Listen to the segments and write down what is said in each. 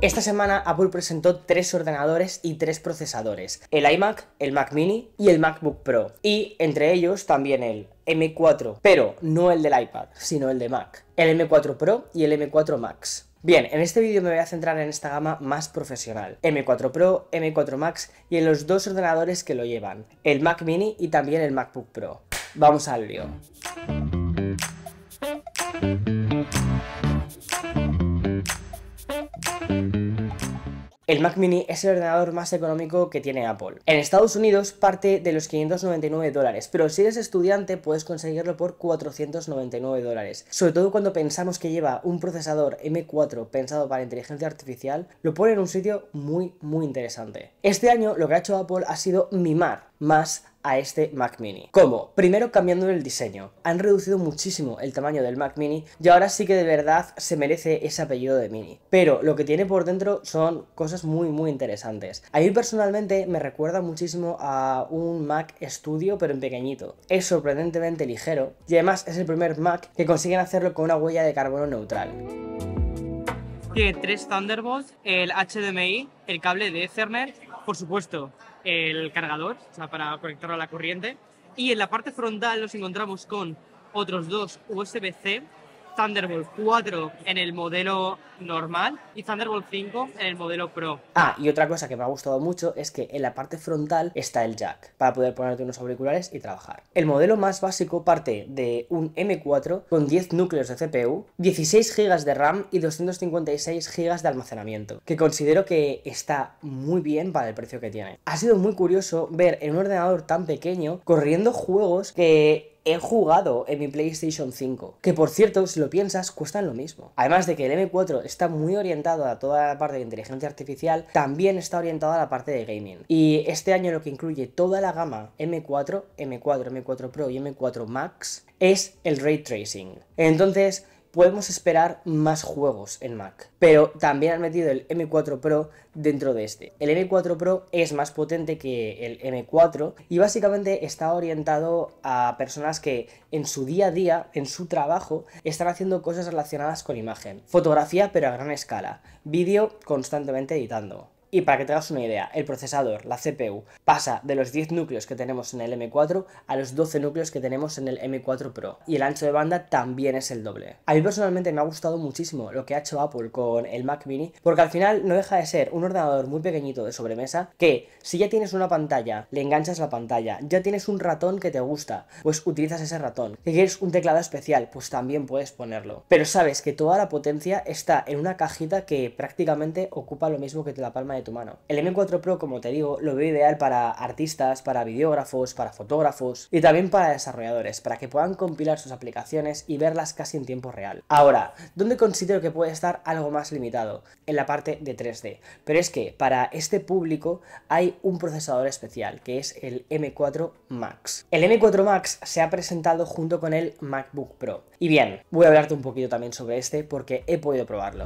Esta semana Apple presentó tres ordenadores y tres procesadores, el iMac, el Mac Mini y el MacBook Pro, y entre ellos también el M4, pero no el del iPad, sino el de Mac, el M4 Pro y el M4 Max. Bien, en este vídeo me voy a centrar en esta gama más profesional, M4 Pro, M4 Max y en los dos ordenadores que lo llevan, el Mac Mini y también el MacBook Pro. Vamos al lío. el Mac Mini es el ordenador más económico que tiene Apple. En Estados Unidos parte de los 599 dólares, pero si eres estudiante puedes conseguirlo por 499 dólares. Sobre todo cuando pensamos que lleva un procesador M4 pensado para inteligencia artificial, lo pone en un sitio muy, muy interesante. Este año lo que ha hecho Apple ha sido mimar más a este Mac Mini. ¿Cómo? Primero cambiando el diseño. Han reducido muchísimo el tamaño del Mac Mini y ahora sí que de verdad se merece ese apellido de Mini. Pero lo que tiene por dentro son cosas muy muy interesantes. A mí personalmente me recuerda muchísimo a un Mac Studio pero en pequeñito. Es sorprendentemente ligero y además es el primer Mac que consiguen hacerlo con una huella de carbono neutral. Tiene tres Thunderbolt, el HDMI, el cable de Ethernet por supuesto, el cargador, o sea, para conectarlo a la corriente. Y en la parte frontal nos encontramos con otros dos USB-C Thunderbolt 4 en el modelo normal y Thunderbolt 5 en el modelo Pro. Ah, y otra cosa que me ha gustado mucho es que en la parte frontal está el jack para poder ponerte unos auriculares y trabajar. El modelo más básico parte de un M4 con 10 núcleos de CPU, 16 GB de RAM y 256 GB de almacenamiento, que considero que está muy bien para el precio que tiene. Ha sido muy curioso ver en un ordenador tan pequeño corriendo juegos que he jugado en mi PlayStation 5. Que por cierto, si lo piensas, cuestan lo mismo. Además de que el M4 está muy orientado a toda la parte de inteligencia artificial, también está orientado a la parte de gaming. Y este año lo que incluye toda la gama M4, M4, M4 Pro y M4 Max es el ray tracing. Entonces, podemos esperar más juegos en Mac. Pero también han metido el M4 Pro dentro de este. El M4 Pro es más potente que el M4 y básicamente está orientado a personas que en su día a día, en su trabajo, están haciendo cosas relacionadas con imagen. Fotografía pero a gran escala. Vídeo constantemente editando. Y para que te hagas una idea, el procesador, la CPU, pasa de los 10 núcleos que tenemos en el M4 a los 12 núcleos que tenemos en el M4 Pro. Y el ancho de banda también es el doble. A mí personalmente me ha gustado muchísimo lo que ha hecho Apple con el Mac Mini, porque al final no deja de ser un ordenador muy pequeñito de sobremesa que si ya tienes una pantalla, le enganchas la pantalla, ya tienes un ratón que te gusta, pues utilizas ese ratón. Si quieres un teclado especial, pues también puedes ponerlo. Pero sabes que toda la potencia está en una cajita que prácticamente ocupa lo mismo que la palma de tu mano. El M4 Pro, como te digo, lo veo ideal para artistas, para videógrafos, para fotógrafos y también para desarrolladores, para que puedan compilar sus aplicaciones y verlas casi en tiempo real. Ahora, ¿dónde considero que puede estar algo más limitado? En la parte de 3D. Pero es que para este público hay un procesador especial, que es el M4 Max. El M4 Max se ha presentado junto con el MacBook Pro. Y bien, voy a hablarte un poquito también sobre este porque he podido probarlo.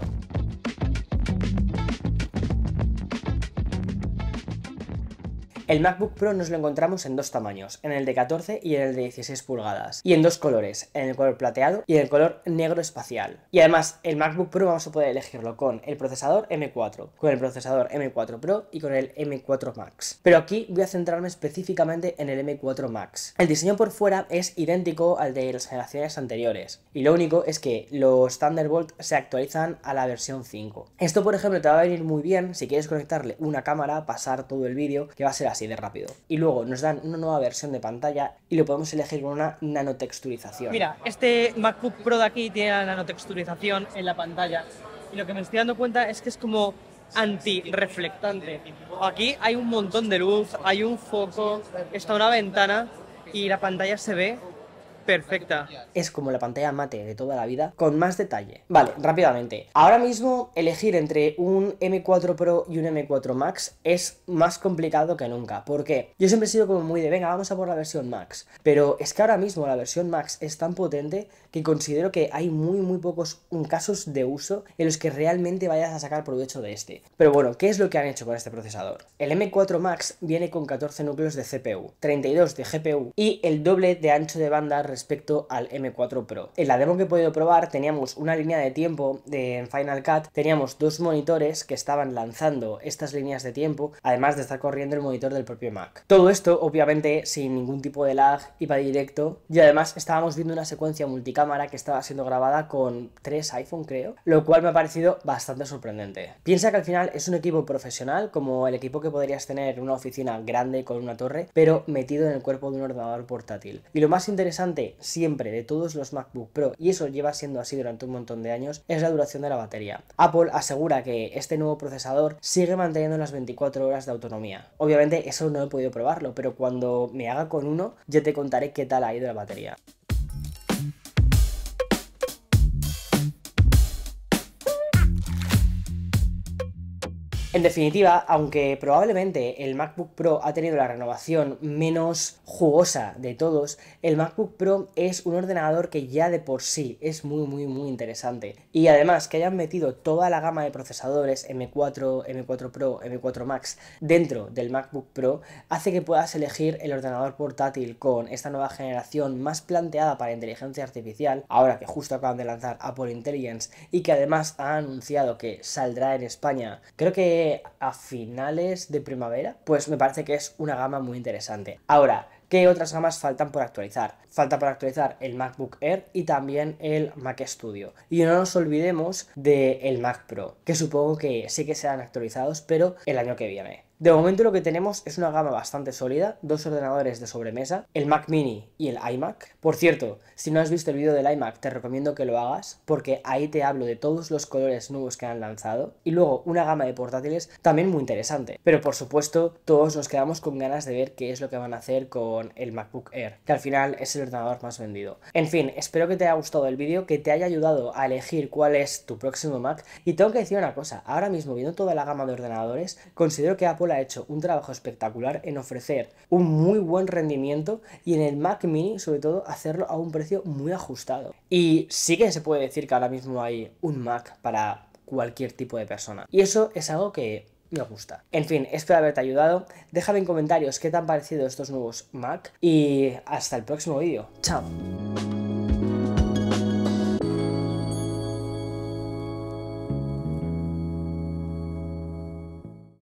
El MacBook Pro nos lo encontramos en dos tamaños, en el de 14 y en el de 16 pulgadas, y en dos colores, en el color plateado y en el color negro espacial. Y además, el MacBook Pro vamos a poder elegirlo con el procesador M4, con el procesador M4 Pro y con el M4 Max. Pero aquí voy a centrarme específicamente en el M4 Max. El diseño por fuera es idéntico al de las generaciones anteriores, y lo único es que los Thunderbolt se actualizan a la versión 5. Esto, por ejemplo, te va a venir muy bien si quieres conectarle una cámara, pasar todo el vídeo, que va a ser así de rápido. Y luego nos dan una nueva versión de pantalla y lo podemos elegir con una nanotexturización. Mira, este MacBook Pro de aquí tiene la nanotexturización en la pantalla. Y lo que me estoy dando cuenta es que es como anti-reflectante. Aquí hay un montón de luz, hay un foco, está una ventana y la pantalla se ve perfecta. Es como la pantalla mate de toda la vida, con más detalle. Vale, rápidamente. Ahora mismo elegir entre un M4 Pro y un M4 Max es más complicado que nunca. porque Yo siempre he sido como muy de, venga, vamos a por la versión Max. Pero es que ahora mismo la versión Max es tan potente que considero que hay muy, muy pocos casos de uso en los que realmente vayas a sacar provecho de este. Pero bueno, ¿qué es lo que han hecho con este procesador? El M4 Max viene con 14 núcleos de CPU, 32 de GPU y el doble de ancho de banda respecto al M4 Pro. En la demo que he podido probar teníamos una línea de tiempo de, Final Cut, teníamos dos monitores que estaban lanzando estas líneas de tiempo, además de estar corriendo el monitor del propio Mac. Todo esto, obviamente, sin ningún tipo de lag, iba directo, y además estábamos viendo una secuencia multicámara que estaba siendo grabada con tres iPhone, creo, lo cual me ha parecido bastante sorprendente. Piensa que al final es un equipo profesional, como el equipo que podrías tener en una oficina grande con una torre, pero metido en el cuerpo de un ordenador portátil. Y lo más interesante siempre de todos los MacBook Pro, y eso lleva siendo así durante un montón de años, es la duración de la batería. Apple asegura que este nuevo procesador sigue manteniendo las 24 horas de autonomía. Obviamente eso no he podido probarlo, pero cuando me haga con uno, ya te contaré qué tal ha ido la batería. En definitiva, aunque probablemente el MacBook Pro ha tenido la renovación menos jugosa de todos, el MacBook Pro es un ordenador que ya de por sí es muy muy muy interesante. Y además que hayan metido toda la gama de procesadores M4, M4 Pro, M4 Max dentro del MacBook Pro hace que puedas elegir el ordenador portátil con esta nueva generación más planteada para inteligencia artificial, ahora que justo acaban de lanzar Apple Intelligence y que además ha anunciado que saldrá en España. Creo que a finales de primavera, pues me parece que es una gama muy interesante. Ahora, ¿Qué otras gamas faltan por actualizar? Falta por actualizar el MacBook Air y también el Mac Studio. Y no nos olvidemos del Mac Pro, que supongo que sí que serán actualizados, pero el año que viene. De momento lo que tenemos es una gama bastante sólida, dos ordenadores de sobremesa, el Mac Mini y el iMac. Por cierto, si no has visto el vídeo del iMac te recomiendo que lo hagas porque ahí te hablo de todos los colores nuevos que han lanzado y luego una gama de portátiles también muy interesante. Pero por supuesto todos nos quedamos con ganas de ver qué es lo que van a hacer con el MacBook Air, que al final es el ordenador más vendido. En fin, espero que te haya gustado el vídeo, que te haya ayudado a elegir cuál es tu próximo Mac y tengo que decir una cosa, ahora mismo viendo toda la gama de ordenadores, considero que Apple ha hecho un trabajo espectacular en ofrecer un muy buen rendimiento y en el Mac Mini, sobre todo, hacerlo a un precio muy ajustado. Y sí que se puede decir que ahora mismo hay un Mac para cualquier tipo de persona. Y eso es algo que me gusta. En fin, espero haberte ayudado. Déjame en comentarios qué te han parecido estos nuevos Mac y hasta el próximo vídeo. ¡Chao!